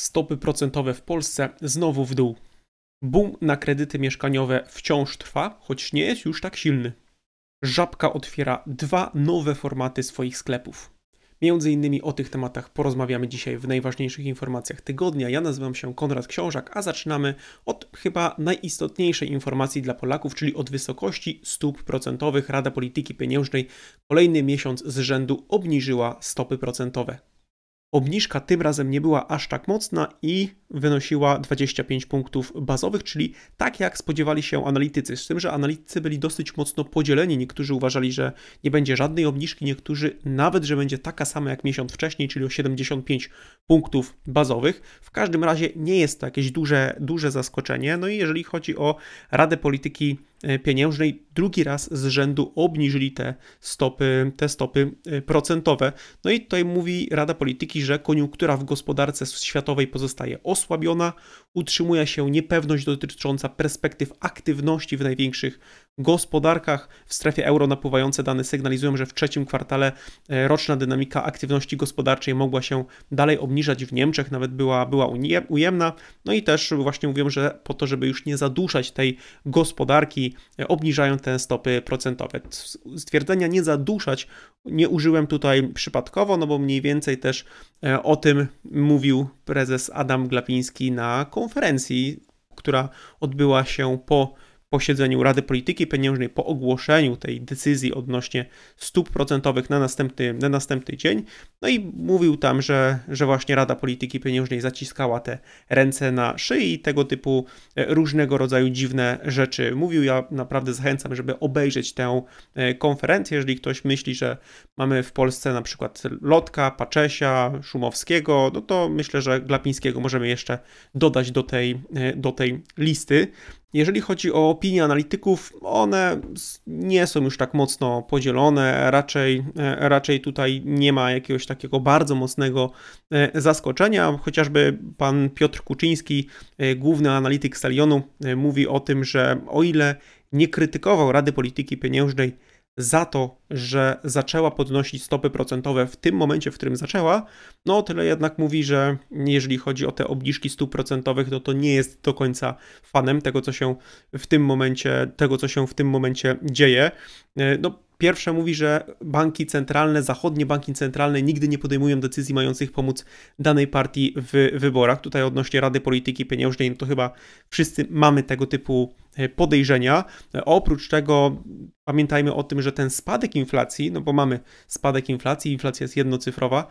Stopy procentowe w Polsce znowu w dół. Boom na kredyty mieszkaniowe wciąż trwa, choć nie jest już tak silny. Żabka otwiera dwa nowe formaty swoich sklepów. Między innymi o tych tematach porozmawiamy dzisiaj w najważniejszych informacjach tygodnia. Ja nazywam się Konrad Książak, a zaczynamy od chyba najistotniejszej informacji dla Polaków, czyli od wysokości stóp procentowych. Rada Polityki Pieniężnej kolejny miesiąc z rzędu obniżyła stopy procentowe. Obniżka tym razem nie była aż tak mocna i wynosiła 25 punktów bazowych, czyli tak jak spodziewali się analitycy. Z tym, że analitycy byli dosyć mocno podzieleni. Niektórzy uważali, że nie będzie żadnej obniżki, niektórzy nawet, że będzie taka sama jak miesiąc wcześniej, czyli o 75 punktów bazowych. W każdym razie nie jest to jakieś duże, duże zaskoczenie. No i jeżeli chodzi o Radę Polityki E, pieniężnej drugi raz z rzędu obniżyli te stopy, te stopy e, procentowe. No i tutaj mówi Rada Polityki, że koniunktura w gospodarce światowej pozostaje osłabiona, utrzymuje się niepewność dotycząca perspektyw aktywności w największych gospodarkach w strefie euro napływające dane sygnalizują, że w trzecim kwartale e, roczna dynamika aktywności gospodarczej mogła się dalej obniżać w Niemczech, nawet była, była ujemna. No i też właśnie mówią, że po to, żeby już nie zaduszać tej gospodarki, e, obniżają te stopy procentowe. Stwierdzenia nie zaduszać nie użyłem tutaj przypadkowo, no bo mniej więcej też e, o tym mówił prezes Adam Glapiński na konferencji, która odbyła się po posiedzeniu Rady Polityki Pieniężnej po ogłoszeniu tej decyzji odnośnie stóp procentowych na następny, na następny dzień. No i mówił tam, że, że właśnie Rada Polityki Pieniężnej zaciskała te ręce na szyi i tego typu e, różnego rodzaju dziwne rzeczy mówił. Ja naprawdę zachęcam, żeby obejrzeć tę e, konferencję, jeżeli ktoś myśli, że mamy w Polsce na przykład Lotka, Paczesia, Szumowskiego, no to myślę, że Glapińskiego możemy jeszcze dodać do tej, e, do tej listy. Jeżeli chodzi o opinie analityków, one nie są już tak mocno podzielone, raczej, e, raczej tutaj nie ma jakiegoś takiego bardzo mocnego e, zaskoczenia. Chociażby pan Piotr Kuczyński, e, główny analityk Stalionu, mówi o tym, że o ile nie krytykował Rady Polityki Pieniężnej, za to, że zaczęła podnosić stopy procentowe w tym momencie, w którym zaczęła, no tyle jednak mówi, że jeżeli chodzi o te obniżki stóp procentowych, no to nie jest do końca fanem tego, co się w tym momencie, tego, co się w tym momencie dzieje. E, no Pierwsze mówi, że banki centralne, zachodnie banki centralne nigdy nie podejmują decyzji mających pomóc danej partii w wyborach. Tutaj odnośnie Rady Polityki Pieniężnej no to chyba wszyscy mamy tego typu e, podejrzenia. E, oprócz tego pamiętajmy o tym, że ten spadek inflacji, no bo mamy spadek inflacji, inflacja jest jednocyfrowa,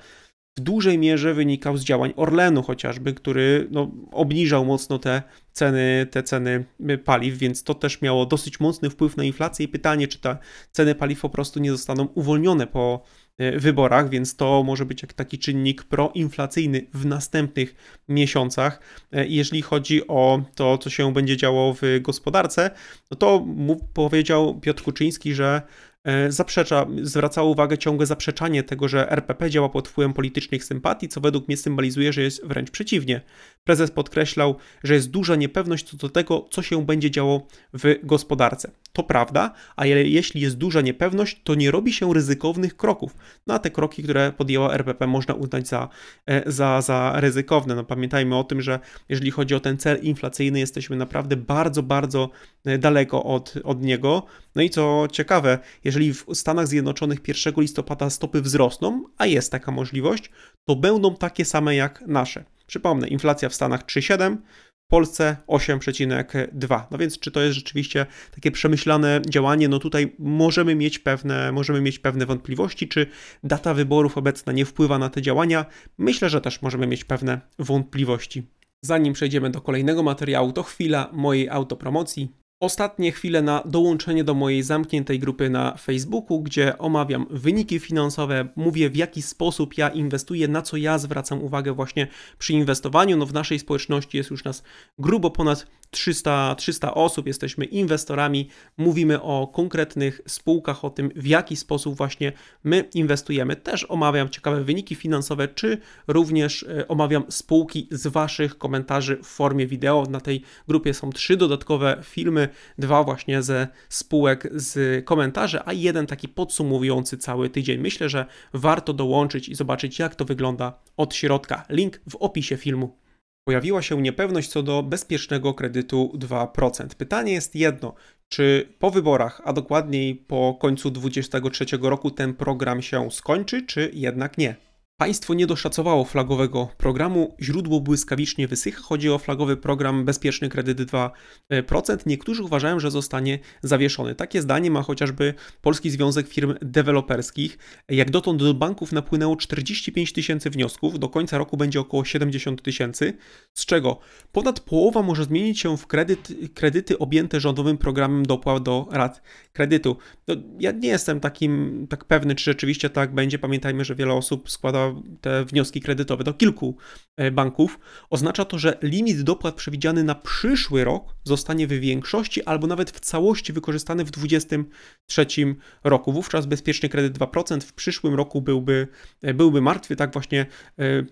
w dużej mierze wynikał z działań Orlenu chociażby, który no, obniżał mocno te ceny, te ceny y, paliw, więc to też miało dosyć mocny wpływ na inflację i pytanie, czy te ceny paliw po prostu nie zostaną uwolnione po y, wyborach, więc to może być jak taki czynnik proinflacyjny w następnych miesiącach. Y, Jeśli chodzi o to, co się będzie działo w gospodarce, no to powiedział Piotr Kuczyński, że E, zaprzecza, zwraca uwagę ciągłe zaprzeczanie tego, że RPP działa pod wpływem politycznych sympatii, co według mnie symbolizuje, że jest wręcz przeciwnie. Prezes podkreślał, że jest duża niepewność co do tego, co się będzie działo w gospodarce. To prawda, a jeśli jest duża niepewność, to nie robi się ryzykownych kroków. No a te kroki, które podjęła RPP, można uznać za, e, za, za ryzykowne. No pamiętajmy o tym, że jeżeli chodzi o ten cel inflacyjny, jesteśmy naprawdę bardzo, bardzo e, daleko od, od niego. No i co ciekawe, jeżeli w Stanach Zjednoczonych 1 listopada stopy wzrosną, a jest taka możliwość, to będą takie same jak nasze. Przypomnę, inflacja w Stanach 3,7, w Polsce 8,2. No więc czy to jest rzeczywiście takie przemyślane działanie? No tutaj możemy mieć pewne, możemy mieć pewne wątpliwości, czy data wyborów obecna nie wpływa na te działania. Myślę, że też możemy mieć pewne wątpliwości. Zanim przejdziemy do kolejnego materiału, to chwila mojej autopromocji ostatnie chwile na dołączenie do mojej zamkniętej grupy na Facebooku, gdzie omawiam wyniki finansowe, mówię w jaki sposób ja inwestuję, na co ja zwracam uwagę właśnie przy inwestowaniu. No w naszej społeczności jest już nas grubo ponad 300, 300 osób, jesteśmy inwestorami, mówimy o konkretnych spółkach, o tym w jaki sposób właśnie my inwestujemy. Też omawiam ciekawe wyniki finansowe, czy również e, omawiam spółki z Waszych komentarzy w formie wideo. Na tej grupie są trzy dodatkowe filmy, dwa właśnie ze spółek z komentarzy, a jeden taki podsumowujący cały tydzień. Myślę, że warto dołączyć i zobaczyć, jak to wygląda od środka. Link w opisie filmu pojawiła się niepewność co do bezpiecznego kredytu 2%. Pytanie jest jedno: czy po wyborach, a dokładniej po końcu 2023 roku, ten program się skończy, czy jednak nie? Państwo nie doszacowało flagowego programu, źródło błyskawicznie wysycha. Chodzi o flagowy program Bezpieczny Kredyt 2%. E, Niektórzy uważają, że zostanie zawieszony. Takie zdanie ma chociażby Polski Związek Firm Deweloperskich. Jak dotąd do banków napłynęło 45 tysięcy wniosków, do końca roku będzie około 70 tysięcy, z czego ponad połowa może zmienić się w kredyt, kredyty objęte rządowym programem dopłat do rat kredytu. No, ja nie jestem takim tak pewny, czy rzeczywiście tak będzie. Pamiętajmy, że wiele osób składa te wnioski kredytowe do kilku e, banków, oznacza to, że limit dopłat przewidziany na przyszły rok zostanie w większości albo nawet w całości wykorzystany w 2023 roku. Wówczas bezpieczny kredyt 2% w przyszłym roku byłby, e, byłby martwy, tak właśnie e,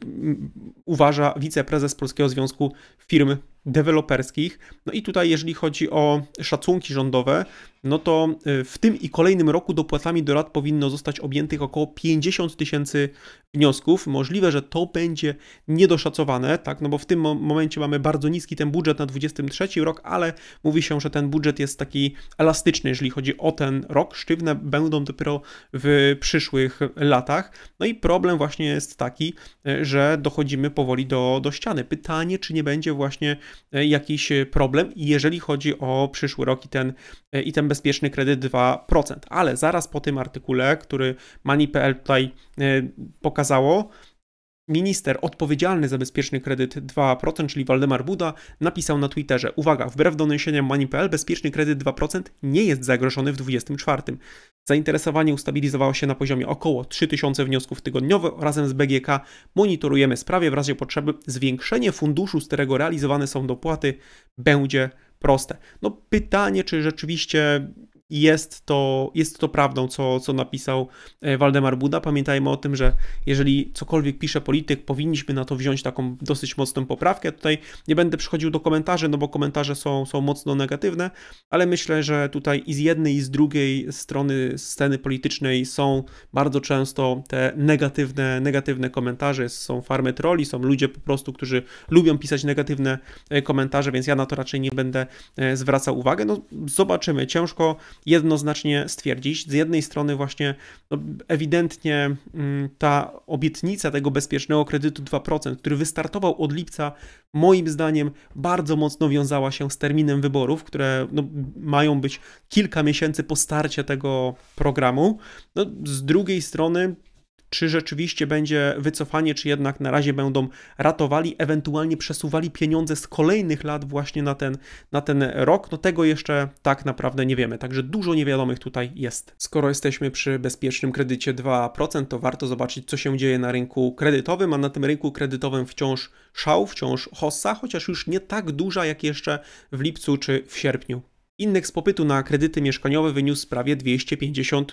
uważa wiceprezes Polskiego Związku Firm deweloperskich. No i tutaj, jeżeli chodzi o szacunki rządowe, no to y, w tym i kolejnym roku dopłatami do rad powinno zostać objętych około 50 tysięcy wniosków. Możliwe, że to będzie niedoszacowane, tak, no bo w tym momencie mamy bardzo niski ten budżet na 2023 rok, ale mówi się, że ten budżet jest taki elastyczny, jeżeli chodzi o ten rok. Sztywne będą dopiero w przyszłych latach. No i problem właśnie jest taki, y, że dochodzimy powoli do, do ściany. Pytanie, czy nie będzie właśnie E, jakiś e, problem, jeżeli chodzi o przyszły rok i ten, e, i ten bezpieczny kredyt 2%. Ale zaraz po tym artykule, który mani.pl tutaj pokazało, Minister odpowiedzialny za bezpieczny kredyt 2%, czyli Waldemar Buda, napisał na Twitterze: Uwaga, wbrew doniesieniom Mani.pl, bezpieczny kredyt 2% nie jest zagrożony w 2024. Zainteresowanie ustabilizowało się na poziomie około 3000 wniosków tygodniowo. Razem z BGK monitorujemy sprawie. W razie potrzeby zwiększenie funduszu, z którego realizowane są dopłaty, będzie proste. No pytanie, czy rzeczywiście jest to, jest to prawdą, co, co napisał e, Waldemar Buda. Pamiętajmy o tym, że jeżeli cokolwiek pisze polityk, powinniśmy na to wziąć taką dosyć mocną poprawkę. Tutaj nie będę przychodził do komentarzy, no bo komentarze są, są mocno negatywne, ale myślę, że tutaj i z jednej, i z drugiej strony sceny politycznej są bardzo często te negatywne, negatywne komentarze. Są farmy troli, są ludzie po prostu, którzy lubią pisać negatywne e, komentarze, więc ja na to raczej nie będę e, zwracał uwagi. No, zobaczymy. Ciężko jednoznacznie stwierdzić. Z jednej strony właśnie no, ewidentnie mm, ta obietnica tego bezpiecznego kredytu 2%, który wystartował od lipca, moim zdaniem bardzo mocno wiązała się z terminem wyborów, które no, mają być kilka miesięcy po starcie tego programu. No, z drugiej strony czy rzeczywiście będzie wycofanie, czy jednak na razie będą ratowali, ewentualnie przesuwali pieniądze z kolejnych lat właśnie na ten, na ten rok, no tego jeszcze tak naprawdę nie wiemy, także dużo niewiadomych tutaj jest. Skoro jesteśmy przy bezpiecznym kredycie 2%, to warto zobaczyć, co się dzieje na rynku kredytowym, a na tym rynku kredytowym wciąż szał, wciąż hossa, chociaż już nie tak duża, jak jeszcze w lipcu czy w sierpniu. Indeks popytu na kredyty mieszkaniowe wyniósł prawie 250%.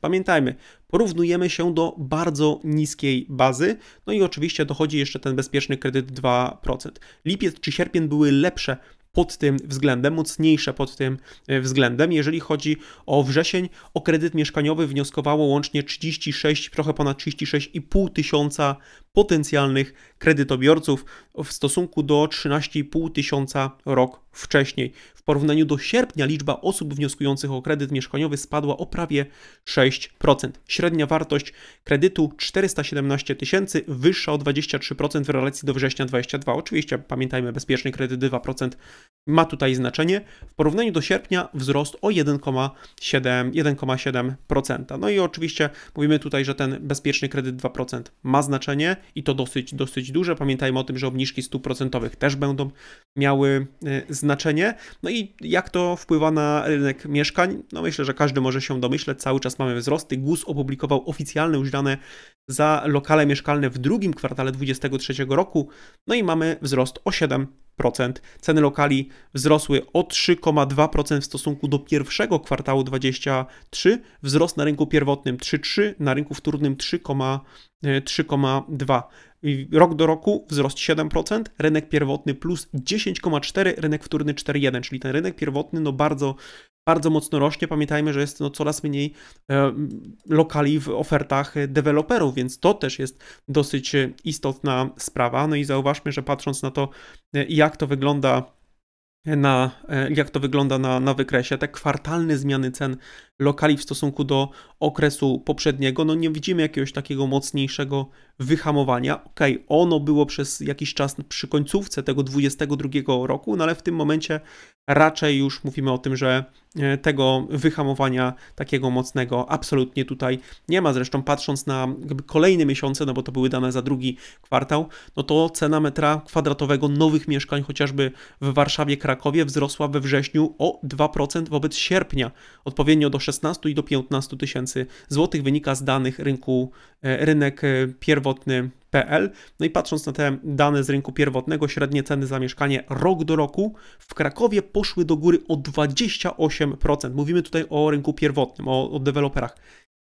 Pamiętajmy, porównujemy się do bardzo niskiej bazy, no i oczywiście dochodzi jeszcze ten bezpieczny kredyt 2%. Lipiec czy sierpień były lepsze pod tym względem, mocniejsze pod tym e, względem. Jeżeli chodzi o wrzesień, o kredyt mieszkaniowy wnioskowało łącznie 36, trochę ponad 36,5 tysiąca potencjalnych kredytobiorców w stosunku do 13,5 tysiąca rok wcześniej. W porównaniu do sierpnia liczba osób wnioskujących o kredyt mieszkaniowy spadła o prawie 6%. Średnia wartość kredytu 417 tysięcy, wyższa o 23% w relacji do września 22. Oczywiście pamiętajmy, bezpieczny kredyt 2% ma tutaj znaczenie. W porównaniu do sierpnia wzrost o 1,7%. No i oczywiście mówimy tutaj, że ten bezpieczny kredyt 2% ma znaczenie i to dosyć, dosyć duże. Pamiętajmy o tym, że obniżki stóp procentowych też będą miały e, znaczenie. No i jak to wpływa na rynek mieszkań? No myślę, że każdy może się domyśleć. Cały czas mamy wzrosty. GUS opublikował oficjalne już dane za lokale mieszkalne w drugim kwartale 2023 roku. No i mamy wzrost o 7%. 6%. Ceny lokali wzrosły o 3,2% w stosunku do pierwszego kwartału 23. Wzrost na rynku pierwotnym 3,3, na rynku wtórnym 3,2. E, rok do roku wzrost 7%, rynek pierwotny plus 10,4, rynek wtórny 4,1, czyli ten rynek pierwotny no bardzo bardzo mocno rośnie. Pamiętajmy, że jest no, coraz mniej e, lokali w ofertach deweloperów, więc to też jest dosyć istotna sprawa. No i zauważmy, że patrząc na to, e, jak to wygląda na, e, jak to wygląda na, na wykresie, te kwartalne zmiany cen lokali w stosunku do okresu poprzedniego, no nie widzimy jakiegoś takiego mocniejszego wyhamowania. ok ono było przez jakiś czas przy końcówce tego 22 roku, no ale w tym momencie raczej już mówimy o tym, że e, tego wyhamowania takiego mocnego absolutnie tutaj nie ma. Zresztą patrząc na kolejne miesiące, no bo to były dane za drugi kwartał, no to cena metra kwadratowego nowych mieszkań chociażby w Warszawie, Krakowie wzrosła we wrześniu o 2% wobec sierpnia, odpowiednio do 16 i do 15 tysięcy złotych, wynika z danych rynku, e, rynek e, pierwotny PL. No i patrząc na te dane z rynku pierwotnego, średnie ceny za mieszkanie rok do roku w Krakowie poszły do góry o 28%. Mówimy tutaj o rynku pierwotnym, o, o deweloperach.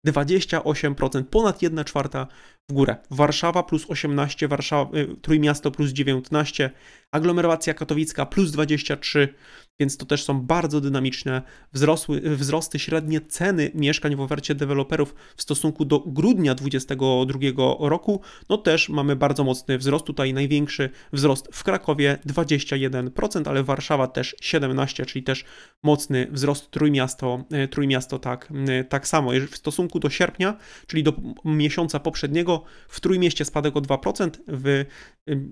28%, ponad 1 czwarta w górę. Warszawa plus 18, Warszawa, y, Trójmiasto plus 19, aglomeracja katowicka plus 23, więc to też są bardzo dynamiczne wzrosły, wzrosty średnie ceny mieszkań w ofercie deweloperów w stosunku do grudnia 2022 roku. No też mamy bardzo mocny wzrost, tutaj największy wzrost w Krakowie 21%, ale Warszawa też 17%, czyli też mocny wzrost Trójmiasto, Trójmiasto tak, tak samo. W stosunku do sierpnia, czyli do miesiąca poprzedniego w Trójmieście spadek o 2%, w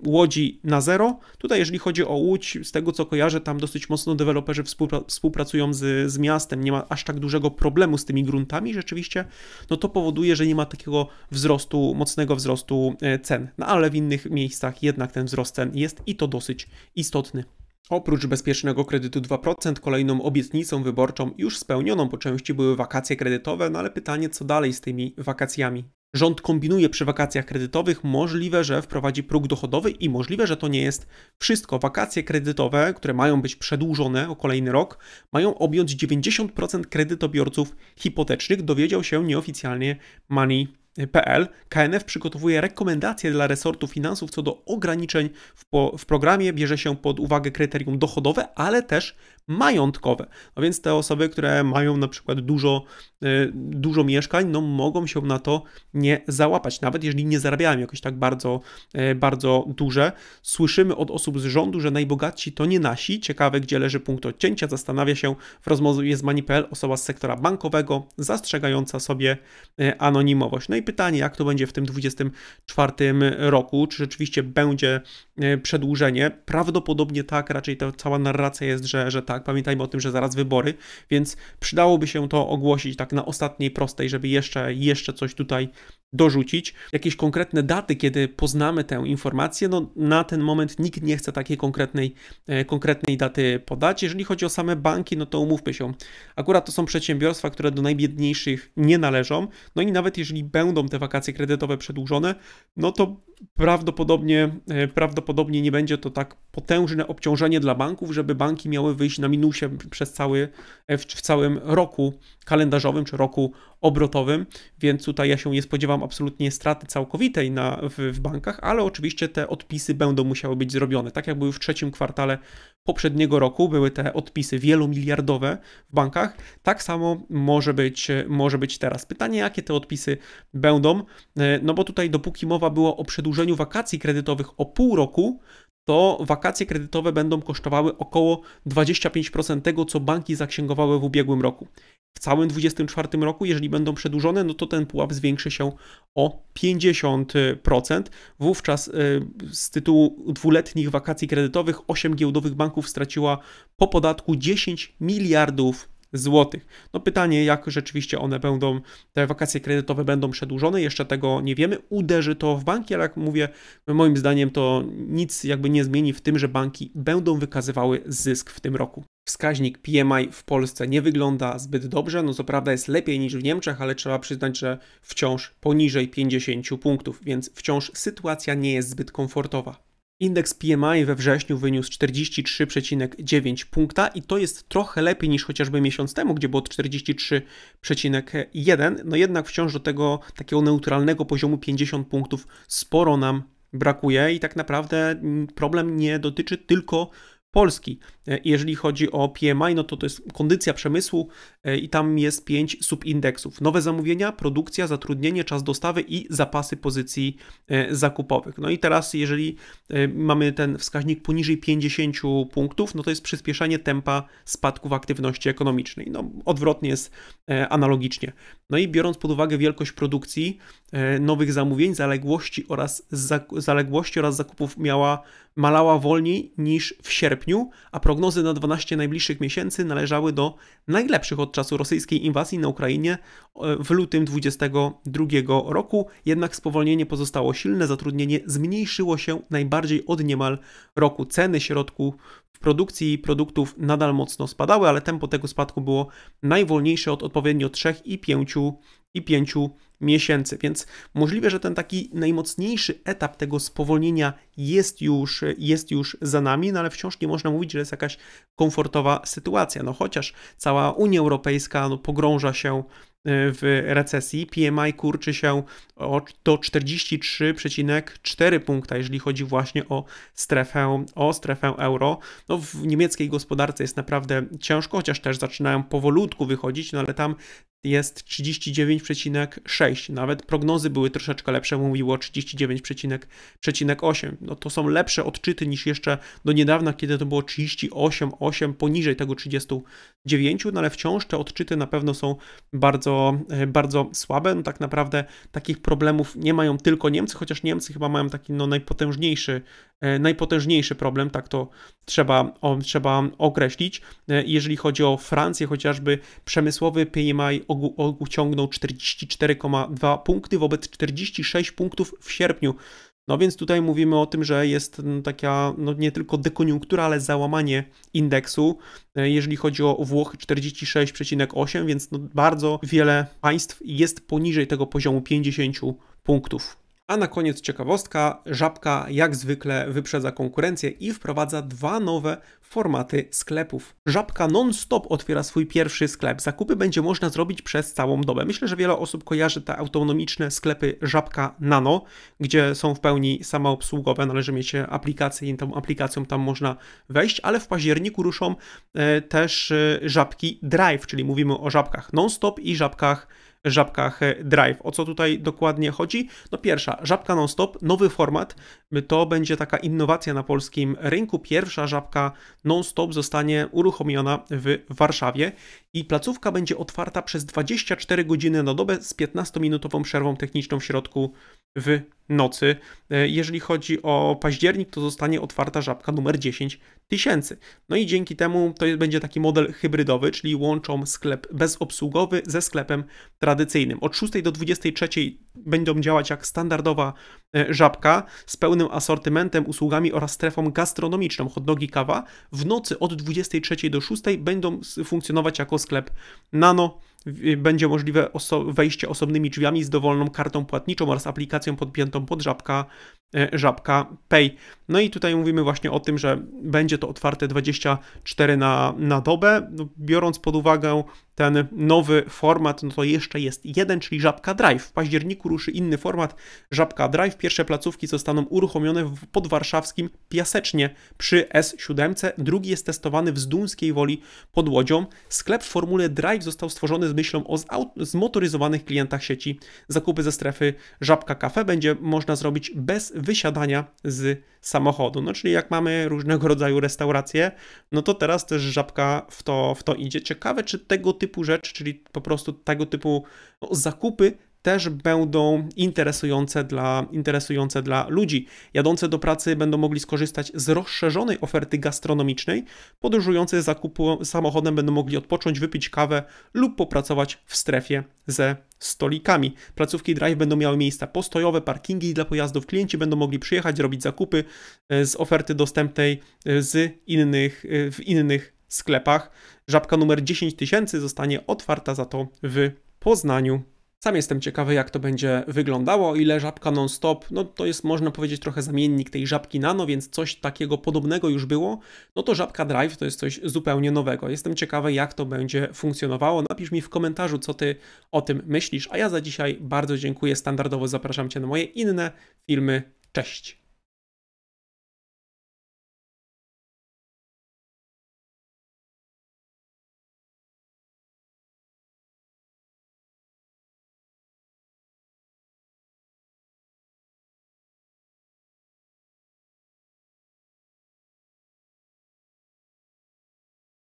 Łodzi na zero. Tutaj, jeżeli chodzi o Łódź, z tego co kojarzę, tam dosyć mocno deweloperzy współpracują z, z miastem, nie ma aż tak dużego problemu z tymi gruntami. Rzeczywiście, no to powoduje, że nie ma takiego wzrostu, mocnego wzrostu e, cen. No ale w innych miejscach jednak ten wzrost cen jest i to dosyć istotny. Oprócz bezpiecznego kredytu 2%, kolejną obietnicą wyborczą już spełnioną po części były wakacje kredytowe, no ale pytanie, co dalej z tymi wakacjami? Rząd kombinuje przy wakacjach kredytowych, możliwe, że wprowadzi próg dochodowy i możliwe, że to nie jest wszystko. Wakacje kredytowe, które mają być przedłużone o kolejny rok, mają objąć 90% kredytobiorców hipotecznych, dowiedział się nieoficjalnie Money PL, KNF przygotowuje rekomendacje dla resortu finansów co do ograniczeń w, po, w, programie. Bierze się pod uwagę kryterium dochodowe, ale też majątkowe. No więc te osoby, które mają na przykład dużo, y, dużo mieszkań, no mogą się na to nie załapać, nawet jeżeli nie zarabiają jakoś tak bardzo, y, bardzo duże. Słyszymy od osób z rządu, że najbogatsi to nie nasi. Ciekawe, gdzie leży punkt odcięcia. Zastanawia się w rozmowie z Mani.pl osoba z sektora bankowego, zastrzegająca sobie y, anonimowość. No i i pytanie, jak to będzie w tym 24 roku, czy rzeczywiście będzie e, przedłużenie. Prawdopodobnie tak, raczej ta cała narracja jest, że, że tak. Pamiętajmy o tym, że zaraz wybory, więc przydałoby się to ogłosić tak na ostatniej prostej, żeby jeszcze, jeszcze coś tutaj dorzucić jakieś konkretne daty, kiedy poznamy tę informację. No, na ten moment nikt nie chce takiej konkretnej, e, konkretnej daty podać. Jeżeli chodzi o same banki, no to umówmy się. Akurat to są przedsiębiorstwa, które do najbiedniejszych nie należą. No i nawet jeżeli będą te wakacje kredytowe przedłużone, no to prawdopodobnie, e, prawdopodobnie nie będzie to tak potężne obciążenie dla banków, żeby banki miały wyjść na minusie przez cały, e, w, w całym roku kalendarzowym czy roku obrotowym, więc tutaj ja się nie spodziewam absolutnie straty całkowitej na, w, w bankach, ale oczywiście te odpisy będą musiały być zrobione, tak jak były w trzecim kwartale poprzedniego roku były te odpisy wielomiliardowe w bankach, tak samo może być, może być teraz. Pytanie, jakie te odpisy będą, e, no bo tutaj dopóki mowa była o przedłużeniu wakacji kredytowych o pół roku, to wakacje kredytowe będą kosztowały około 25% tego, co banki zaksięgowały w ubiegłym roku. W całym 2024 roku, jeżeli będą przedłużone, no to ten pułap zwiększy się o 50%. Wówczas y, z tytułu dwuletnich wakacji kredytowych 8 giełdowych banków straciła po podatku 10 miliardów zł. No pytanie, jak rzeczywiście one będą, te wakacje kredytowe będą przedłużone, jeszcze tego nie wiemy. Uderzy to w banki, ale jak mówię, moim zdaniem to nic jakby nie zmieni w tym, że banki będą wykazywały zysk w tym roku. Wskaźnik PMI w Polsce nie wygląda zbyt dobrze, no co prawda jest lepiej niż w Niemczech, ale trzeba przyznać, że wciąż poniżej 50 punktów, więc wciąż sytuacja nie jest zbyt komfortowa. Indeks PMI we wrześniu wyniósł 43,9 punkta i to jest trochę lepiej niż chociażby miesiąc temu, gdzie było 43,1, no jednak wciąż do tego takiego neutralnego poziomu 50 punktów sporo nam brakuje i tak naprawdę problem nie dotyczy tylko Polski. E, jeżeli chodzi o PMI, no to to jest kondycja przemysłu e, i tam jest 5 subindeksów. Nowe zamówienia, produkcja, zatrudnienie, czas dostawy i zapasy pozycji e, zakupowych. No i teraz, jeżeli mamy ten wskaźnik poniżej 50 punktów, no to jest przyspieszenie tempa spadków aktywności ekonomicznej. No odwrotnie jest analogicznie. No i biorąc pod uwagę wielkość produkcji, nowych zamówień, zaległości oraz, zaległości oraz zakupów miała malała wolniej niż w sierpniu sierpniu, a prognozy na 12 najbliższych miesięcy należały do najlepszych od czasu rosyjskiej inwazji na Ukrainie e, w lutym 2022 roku, jednak spowolnienie pozostało silne, zatrudnienie zmniejszyło się najbardziej od niemal roku. Ceny środków w produkcji produktów nadal mocno spadały, ale tempo tego spadku było najwolniejsze od odpowiednio 3 i 5 i 5 miesięcy, więc możliwe, że ten taki najmocniejszy etap tego spowolnienia jest już, jest już za nami, no ale wciąż nie można mówić, że jest jakaś komfortowa sytuacja. No chociaż cała Unia Europejska no, pogrąża się y, w recesji. PMI kurczy się o 43,4 punkta, jeżeli chodzi właśnie o strefę, o strefę euro. No, w niemieckiej gospodarce jest naprawdę ciężko, chociaż też zaczynają powolutku wychodzić, no ale tam jest 39,6. Nawet prognozy były troszeczkę lepsze, mówiło 39,8. No to są lepsze odczyty niż jeszcze do niedawna, kiedy to było 38,8 poniżej tego 39, no ale wciąż te odczyty na pewno są bardzo, e, bardzo słabe. No tak naprawdę takich problemów nie mają tylko Niemcy, chociaż Niemcy chyba mają taki no, najpotężniejszy E, najpotężniejszy problem, tak to trzeba, o, trzeba określić. E, jeżeli chodzi o Francję, chociażby przemysłowy PMI ciągnął 44,2 punkty wobec 46 punktów w sierpniu. No więc tutaj mówimy o tym, że jest mm, taka no nie tylko dekoniunktura, ale załamanie indeksu. E, jeżeli chodzi o Włochy 46,8, więc no bardzo wiele państw jest poniżej tego poziomu 50 punktów. A na koniec ciekawostka, Żabka jak zwykle wyprzedza konkurencję i wprowadza dwa nowe formaty sklepów. Żabka non-stop otwiera swój pierwszy sklep. Zakupy będzie można zrobić przez całą dobę. Myślę, że wiele osób kojarzy te autonomiczne sklepy Żabka Nano, gdzie są w pełni samoobsługowe. Należy mieć aplikację i tą aplikacją tam można wejść, ale w październiku ruszą e, też e, Żabki Drive, czyli mówimy o Żabkach non-stop i Żabkach żabkach e, Drive. O co tutaj dokładnie chodzi? No pierwsza, żabka non-stop, nowy format, to będzie taka innowacja na polskim rynku. Pierwsza żabka non-stop zostanie uruchomiona w Warszawie i placówka będzie otwarta przez 24 godziny na dobę z 15-minutową przerwą techniczną w środku w nocy. E, jeżeli chodzi o październik, to zostanie otwarta żabka numer 10 tysięcy. No i dzięki temu to będzie taki model hybrydowy, czyli łączą sklep bezobsługowy ze sklepem tradycyjnym. Od 6 do 23 będą działać jak standardowa e, żabka z pełnym asortymentem, usługami oraz strefą gastronomiczną hotdogi kawa. W nocy od 23 do 6 będą funkcjonować jako sklep nano Y, będzie możliwe oso wejście osobnymi drzwiami z dowolną kartą płatniczą oraz aplikacją podpiętą pod żabka, e, żabka Pay. No i tutaj mówimy właśnie o tym, że będzie to otwarte 24 na, na dobę, no, biorąc pod uwagę ten nowy format, no to jeszcze jest jeden, czyli Żabka Drive. W październiku ruszy inny format Żabka Drive. Pierwsze placówki zostaną uruchomione w podwarszawskim Piasecznie przy S7. Drugi jest testowany w Zduńskiej Woli pod Łodzią. Sklep w formule Drive został stworzony z myślą o zmotoryzowanych klientach sieci. Zakupy ze strefy Żabka Cafe będzie można zrobić bez wysiadania z samochodu. No czyli jak mamy różnego rodzaju restauracje, no to teraz też żabka w to, w to idzie. Ciekawe, czy tego typu rzeczy, czyli po prostu tego typu no, zakupy też będą interesujące dla, interesujące dla ludzi. Jadące do pracy będą mogli skorzystać z rozszerzonej oferty gastronomicznej, podróżujący zakupu samochodem będą mogli odpocząć, wypić kawę lub popracować w strefie ze stolikami. Placówki drive będą miały miejsca postojowe, parkingi dla pojazdów. Klienci będą mogli przyjechać, robić zakupy e, z oferty dostępnej e, z innych, e, w innych sklepach. Żabka numer 10 tysięcy zostanie otwarta za to w Poznaniu. Sam jestem ciekawy, jak to będzie wyglądało, ile żabka non-stop, no to jest można powiedzieć trochę zamiennik tej żabki nano, więc coś takiego podobnego już było, no to żabka drive to jest coś zupełnie nowego. Jestem ciekawy, jak to będzie funkcjonowało. Napisz mi w komentarzu, co ty o tym myślisz, a ja za dzisiaj bardzo dziękuję. Standardowo zapraszam cię na moje inne filmy. Cześć!